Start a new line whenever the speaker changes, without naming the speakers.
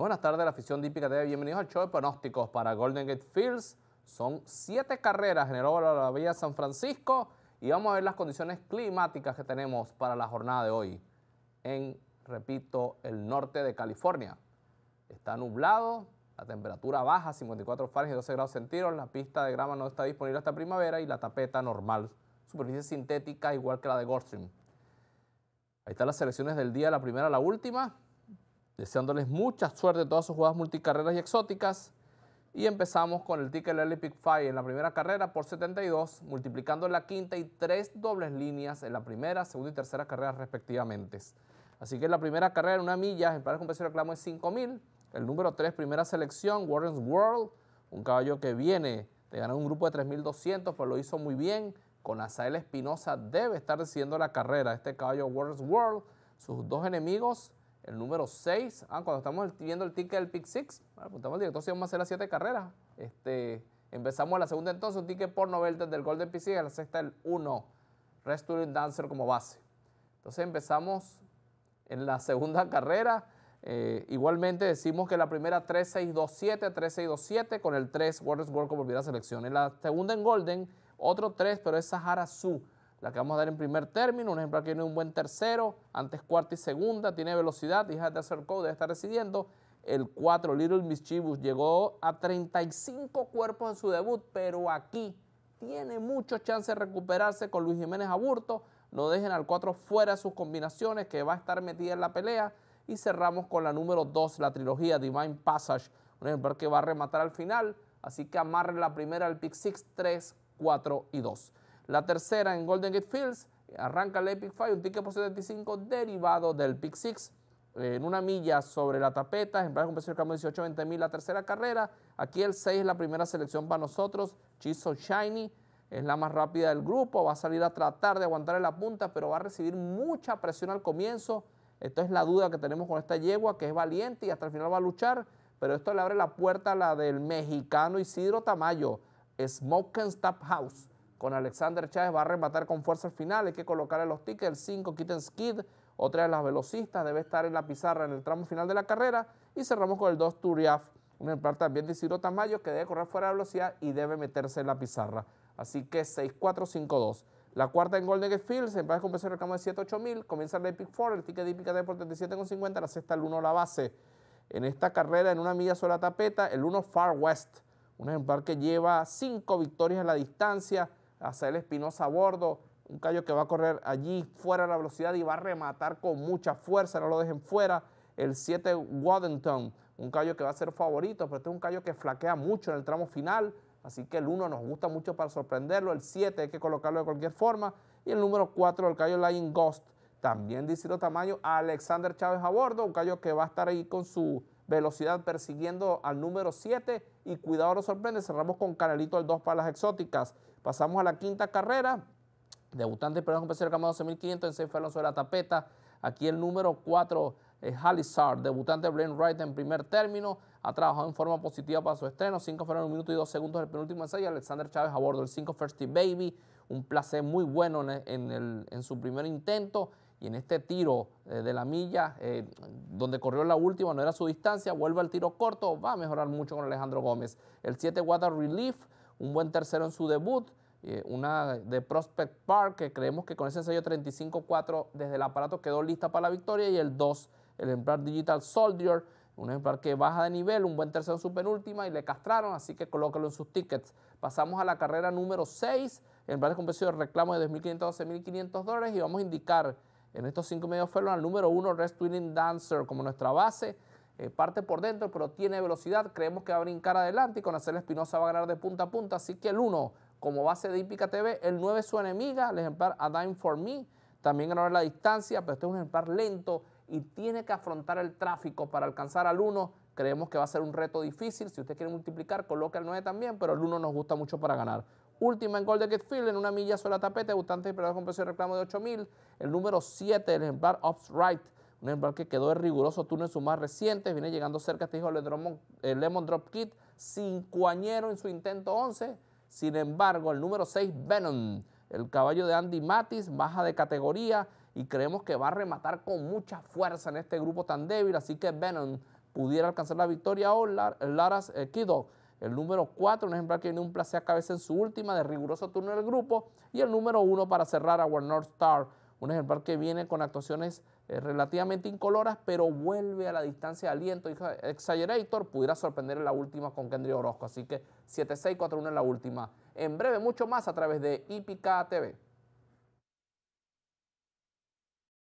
Buenas tardes, la afición típica de bienvenidos al show de pronósticos para Golden Gate Fields. Son siete carreras en el óvalo de la Villa San Francisco y vamos a ver las condiciones climáticas que tenemos para la jornada de hoy en, repito, el norte de California. Está nublado, la temperatura baja, 54 Fahrenheit, 12 grados centígrados, la pista de grama no está disponible hasta primavera y la tapeta normal, superficie sintética igual que la de Goldstream. Ahí están las selecciones del día, la primera, la última deseándoles mucha suerte en todas sus jugadas multicarreras y exóticas. Y empezamos con el ticket Early Pick en la primera carrera por 72, multiplicando la quinta y tres dobles líneas en la primera, segunda y tercera carrera respectivamente. Así que en la primera carrera en una milla, el par de precio de reclamo es 5000. El número 3, primera selección, Warren's World, un caballo que viene de ganar un grupo de 3200, pero lo hizo muy bien. Con Azael Espinosa debe estar decidiendo la carrera. Este caballo, Warren's World, sus dos enemigos el número 6, ah, cuando estamos viendo el ticket del pick 6, apuntamos pues al director si vamos a hacer las 7 carreras. Este, empezamos la segunda entonces, un ticket por novelta del Golden PC, a la sexta el 1, Resturing Dancer como base. Entonces empezamos en la segunda carrera. Eh, igualmente decimos que la primera 3 6 con el 3 Warriors World como primera selección. En la segunda en Golden, otro 3, pero es Sahara Su la que vamos a dar en primer término, un ejemplo que tiene un buen tercero, antes cuarta y segunda, tiene velocidad, hija de tercer code, debe estar residiendo. El 4, Little Mischievous, llegó a 35 cuerpos en su debut, pero aquí tiene muchos chances de recuperarse con Luis Jiménez Aburto. No dejen al 4 fuera de sus combinaciones, que va a estar metida en la pelea. Y cerramos con la número 2, la trilogía Divine Passage, un ejemplar que va a rematar al final. Así que amarre la primera al pick 6, 3, 4 y 2. La tercera en Golden Gate Fields arranca el Epic 5, un ticket por 75 derivado del Pick 6 eh, en una milla sobre la tapeta, en con de 18 20 mil la tercera carrera. Aquí el 6 es la primera selección para nosotros, Chiso Shiny. Es la más rápida del grupo, va a salir a tratar de aguantar en la punta, pero va a recibir mucha presión al comienzo. Esto es la duda que tenemos con esta yegua, que es valiente y hasta el final va a luchar, pero esto le abre la puerta a la del mexicano Isidro Tamayo, Smoke and Stop House con Alexander Chávez va a rematar con fuerza el final, hay que colocarle los tickets, el 5 Kitten Skid, otra de las velocistas, debe estar en la pizarra en el tramo final de la carrera y cerramos con el 2 Turiaf, un ejemplar también de Ciro Tamayo que debe correr fuera de velocidad y debe meterse en la pizarra, así que 6-4-5-2. La cuarta en Golden Gate Fields, en con compensación recamo de 7-8 comienza el Epic 4, el ticket de Epic de 7,50. la sexta el 1 la base. En esta carrera, en una milla la tapeta, el 1 Far West, un ejemplar que lleva 5 victorias a la distancia, hacer Espinosa a bordo, un callo que va a correr allí fuera de la velocidad y va a rematar con mucha fuerza, no lo dejen fuera. El 7 Waddington, un callo que va a ser favorito, pero este es un callo que flaquea mucho en el tramo final, así que el 1 nos gusta mucho para sorprenderlo, el 7 hay que colocarlo de cualquier forma, y el número 4, el callo Lion Ghost, también de tamaño, Alexander Chávez a bordo, un callo que va a estar ahí con su velocidad persiguiendo al número 7 y cuidado no sorprende, cerramos con Canalito al 2 para las exóticas. Pasamos a la quinta carrera, debutante Perdón con el de 12.500 en 6 Alonso sobre la tapeta, aquí el número 4 es eh, Halizard, debutante Blaine Wright en primer término, ha trabajado en forma positiva para su estreno, 5 fueron un minuto y 2 segundos el penúltimo ensayo, Alexander Chávez a bordo, del 5 Firsty Baby, un placer muy bueno en, su primer intento y en este tiro eh, de la milla, eh, donde corrió la última, no era su distancia, vuelve al tiro corto, va a mejorar mucho con Alejandro Gómez. El 7 Water Relief, un buen tercero en su debut, eh, una de Prospect Park, que creemos que con ese ensayo 35-4 desde el aparato quedó lista para la victoria, y el 2, el Emplar Digital Soldier, un ejemplar que baja de nivel, un buen tercero su penúltima y le castraron, así que colócalo en sus tickets. Pasamos a la carrera número 6, ejemplar con precio de reclamo de 2.500 a dólares y vamos a indicar en estos cinco medios fueron al número 1 Red Twinning Dancer como nuestra base. Eh, parte por dentro, pero tiene velocidad. Creemos que va a brincar adelante y con hacer Espinosa va a ganar de punta a punta. Así que el 1 como base de Hípica TV, el 9 es su enemiga, el ejemplar A for Me. También ganó la distancia, pero este es un ejemplar lento y tiene que afrontar el tráfico para alcanzar al 1, creemos que va a ser un reto difícil. Si usted quiere multiplicar, coloque el 9 también, pero el 1 nos gusta mucho para ganar. Última en gol de Getfield en una milla sola tapete, debutante y con precio de reclamo de 8000. El número 7, el ejemplar Right. un ejemplar que quedó de riguroso turno en su más reciente. Viene llegando cerca este hijo el Lemon Drop Kit, cuañero en su intento 11. Sin embargo, el número 6, Venom, el caballo de Andy Matis, baja de categoría y creemos que va a rematar con mucha fuerza en este grupo tan débil, así que Venom pudiera alcanzar la victoria o Laras eh, El número 4, un ejemplar que viene un placer a cabeza en su última de riguroso turno del grupo. Y el número 1 para cerrar a War Star, un ejemplar que viene con actuaciones eh, relativamente incoloras, pero vuelve a la distancia de aliento. Exaggerator pudiera sorprender en la última con Kendrick Orozco. Así que 7-6-4-1 en la última. En breve, mucho más a través de IPK TV.